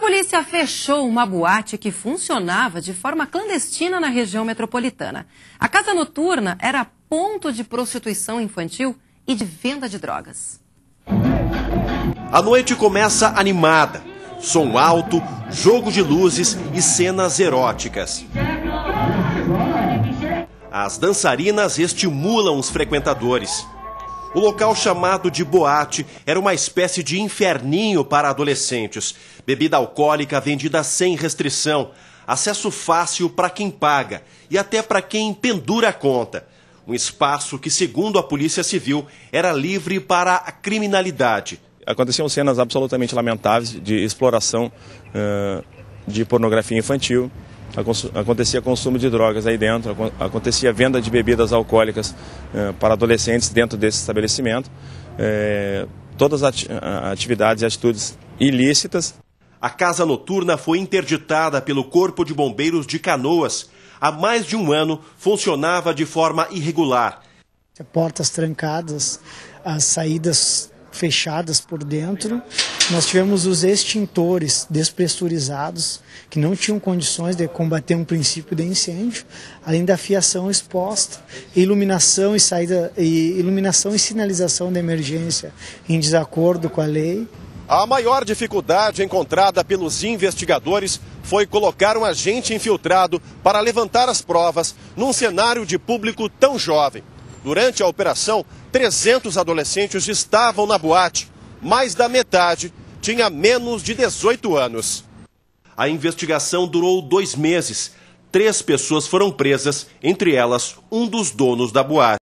polícia fechou uma boate que funcionava de forma clandestina na região metropolitana. A casa noturna era ponto de prostituição infantil e de venda de drogas. A noite começa animada. Som alto, jogo de luzes e cenas eróticas. As dançarinas estimulam os frequentadores. O local chamado de boate era uma espécie de inferninho para adolescentes. Bebida alcoólica vendida sem restrição, acesso fácil para quem paga e até para quem pendura a conta. Um espaço que, segundo a Polícia Civil, era livre para a criminalidade. Aconteciam cenas absolutamente lamentáveis de exploração uh, de pornografia infantil, acontecia consumo de drogas aí dentro, acontecia venda de bebidas alcoólicas eh, para adolescentes dentro desse estabelecimento, eh, todas as atividades e atitudes ilícitas. A casa noturna foi interditada pelo Corpo de Bombeiros de Canoas. Há mais de um ano funcionava de forma irregular. Portas trancadas, as saídas fechadas por dentro nós tivemos os extintores despressurizados, que não tinham condições de combater um princípio de incêndio, além da fiação exposta, iluminação e saída e iluminação e sinalização de emergência em desacordo com a lei. A maior dificuldade encontrada pelos investigadores foi colocar um agente infiltrado para levantar as provas num cenário de público tão jovem. Durante a operação, 300 adolescentes estavam na boate mais da metade tinha menos de 18 anos. A investigação durou dois meses. Três pessoas foram presas, entre elas um dos donos da boate.